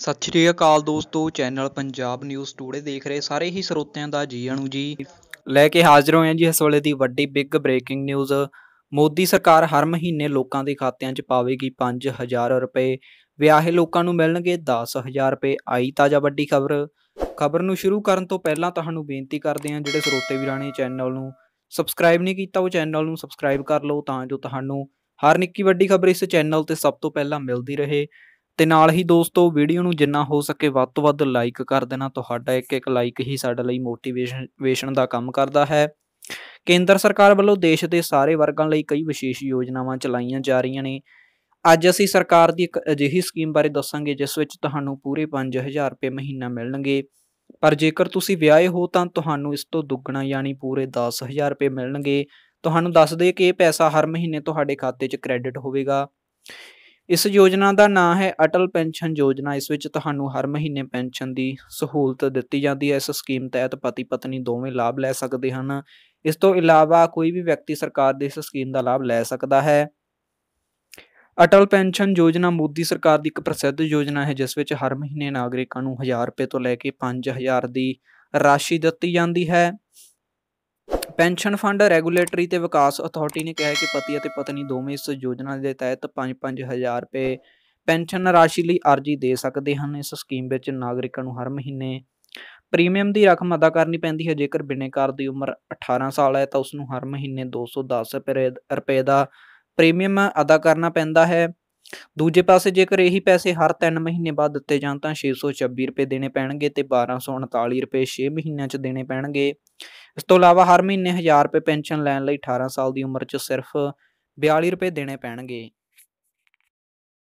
ਸਤਿ ਸ਼੍ਰੀ ਅਕਾਲ ਦੋਸਤੋ channel Punjab news today ਦੇਖ ਰਹੇ ਸਾਰੇ ਹੀ ਸਰੋਤਿਆਂ ਦਾ ਜੀ ਆਣੂ ਜੀ ਲੈ ਕੇ ਹਾਜ਼ਰ ਹੋਏ ਹਾਂ ਜੀ ਇਸ ਵੇਲੇ ਦੀ ਵੱਡੀ ਬਿੱਗ ਬ੍ਰੇਕਿੰਗ ਨਿਊਜ਼ ਮੋਦੀ ਸਰਕਾਰ ਹਰ ਮਹੀਨੇ ਲੋਕਾਂ ਦੇ ਖਾਤਿਆਂ 'ਚ ਪਾਵੇਗੀ 5000 ਰੁਪਏ ਵਿਆਹੇ ਲੋਕਾਂ ਨੂੰ ਮਿਲਣਗੇ 10000 ਰੁਪਏ ਆਈ ਤਾਜ਼ਾ ਵੱਡੀ ਖਬਰ ਖਬਰ ਨੂੰ ਸ਼ੁਰੂ ਕਰਨ ਤੋਂ ਪਹਿਲਾਂ ਤੁਹਾਨੂੰ ਬੇਨਤੀ ਕਰਦੇ ਹਾਂ ਜਿਹੜੇ ਸਰੋਤੇ ਵੀਰਾਂ ਨੇ ਚੈਨਲ ਨੂੰ ਸਬਸਕ੍ਰਾਈਬ ਨਹੀਂ ਕੀਤਾ ਉਹ ਚੈਨਲ ਨੂੰ ਸਬਸਕ੍ਰਾਈਬ ਕਰ ਲਓ ਤਾਂ ਜੋ ਤੁਹਾਨੂੰ ਹਰ ਨਿੱਕੀ ਵੱਡੀ ਖਬਰ ਇਸ ਚੈਨਲ ਤੇ ਸਭ ਤੋਂ ਪਹਿਲਾਂ ਮਿਲਦੀ ਰਹੇ ਤੇ ਨਾਲ ਹੀ ਦੋਸਤੋ ਵੀਡੀਓ ਨੂੰ ਜਿੰਨਾ ਹੋ ਸਕੇ ਵੱਧ ਤੋਂ ਵੱਧ ਲਾਈਕ ਕਰ ਦੇਣਾ ਤੁਹਾਡਾ ਇੱਕ ਇੱਕ ਲਾਈਕ ਹੀ ਸਾਡੇ ਲਈ ਮੋਟੀਵੇਸ਼ਨ ਦਾ ਕੰਮ ਕਰਦਾ ਹੈ ਕੇਂਦਰ ਸਰਕਾਰ ਵੱਲੋਂ ਦੇਸ਼ ਦੇ ਸਾਰੇ ਵਰਗਾਂ ਲਈ ਕਈ ਵਿਸ਼ੇਸ਼ ਯੋਜਨਾਵਾਂ ਚਲਾਈਆਂ ਜਾ ਰਹੀਆਂ ਨੇ ਅੱਜ ਅਸੀਂ ਸਰਕਾਰ ਦੀ ਇੱਕ ਅਜਿਹੀ ਸਕੀਮ ਬਾਰੇ ਦੱਸਾਂਗੇ ਜਿਸ ਵਿੱਚ ਤੁਹਾਨੂੰ ਪੂਰੇ 5000 ਰੁਪਏ ਮਹੀਨਾ ਮਿਲਣਗੇ ਪਰ ਜੇਕਰ ਤੁਸੀਂ ਵਿਆਹੇ ਹੋ ਤਾਂ ਤੁਹਾਨੂੰ ਇਸ ਤੋਂ ਦੁੱਗਣਾ ਯਾਨੀ ਪੂਰੇ 10000 ਰੁਪਏ ਮਿਲਣਗੇ ਤੁਹਾਨੂੰ ਦੱਸ ਦੇ ਕਿ ਇਹ ਪੈਸਾ ਹਰ ਮਹੀਨੇ ਤੁਹਾਡੇ ਖਾਤੇ 'ਚ ਕ੍ਰੈਡਿਟ ਹੋਵੇਗਾ ਇਸ ਯੋਜਨਾ ਦਾ ਨਾਮ ਹੈ ਅਟਲ ਪੈਨਸ਼ਨ ਯੋਜਨਾ ਇਸ ਵਿੱਚ ਤੁਹਾਨੂੰ ਹਰ ਮਹੀਨੇ ਪੈਨਸ਼ਨ ਦੀ ਸਹੂਲਤ ਦਿੱਤੀ ਜਾਂਦੀ ਹੈ ਇਸ ਸਕੀਮ ਤਹਿਤ ਪਤੀ ਪਤਨੀ ਦੋਵੇਂ ਲਾਭ ਲੈ ਸਕਦੇ ਹਨ ਇਸ ਤੋਂ ਇਲਾਵਾ ਕੋਈ ਵੀ ਵਿਅਕਤੀ ਸਰਕਾਰ ਦੇ ਇਸ ਸਕੀਮ ਦਾ ਲਾਭ ਲੈ ਸਕਦਾ ਹੈ ਅਟਲ ਪੈਨਸ਼ਨ ਯੋਜਨਾ ਮੋਦੀ ਸਰਕਾਰ ਦੀ ਇੱਕ ਪ੍ਰਸਿੱਧ ਯੋਜਨਾ ਹੈ ਜਿਸ ਵਿੱਚ ਹਰ ਮਹੀਨੇ ਨਾਗਰਿਕਾਂ ਨੂੰ 1000 ਰੁਪਏ ਤੋਂ ਲੈ ਕੇ 5000 ਦੀ ਰਾਸ਼ੀ ਦਿੱਤੀ ਜਾਂਦੀ ਹੈ ਪੈਨਸ਼ਨ ਫੰਡ ਰੈਗੂਲੇਟਰੀ ਤੇ ਵਿਕਾਸ ਅਥਾਰਟੀ ਨੇ ਕਿਹਾ ਕਿ ਪਤੀ ਅਤੇ ਪਤਨੀ ਦੋਵੇਂ ਇਸ ਯੋਜਨਾ ਦੇ ਤਹਿਤ 5-5000 ਰੁਪਏ ਪੈਨਸ਼ਨ ਰਾਸ਼ੀ ਲਈ ਅਰਜ਼ੀ ਦੇ ਸਕਦੇ ਹਨ ਇਸ ਸਕੀਮ ਵਿੱਚ ਨਾਗਰਿਕਾਂ ਨੂੰ ਹਰ ਮਹੀਨੇ ਪ੍ਰੀਮੀਅਮ ਦੀ ਰਕਮ ਅਦਾ ਕਰਨੀ ਪੈਂਦੀ ਹੈ ਜੇਕਰ ਬਿਨੇਕਾਰ ਦੀ ਉਮਰ 18 ਸਾਲ ਹੈ ਤਾਂ ਉਸ ਨੂੰ ਹਰ ਮਹੀਨੇ 210 ਰੁਪਏ ਦਾ ਪ੍ਰੀਮੀਅਮ ਅਦਾ ਕਰਨਾ ਪੈਂਦਾ ਹੈ ਦੂਜੇ ਪਾਸੇ ਜੇਕਰ ਇਹੀ ਪੈਸੇ ਹਰ 3 ਮਹੀਨੇ ਬਾਅਦ ਦਿੱਤੇ ਜਾਣ ਤਾਂ 626 ਰੁਪਏ ਦੇਣੇ ਪੈਣਗੇ ਤੇ 1239 ਰੁਪਏ 6 ਮਹੀਨਿਆਂ 'ਚ ਦੇਣੇ ਪੈਣਗੇ ਇਸ ਤੋਂ ਇਲਾਵਾ ਹਰ ਮਹੀਨੇ 1000 ਰੁਪਏ ਪੈਨਸ਼ਨ ਲੈਣ ਲਈ 18 ਸਾਲ ਦੀ ਉਮਰ 'ਚ ਸਿਰਫ 42 ਰੁਪਏ ਦੇਣੇ ਪੈਣਗੇ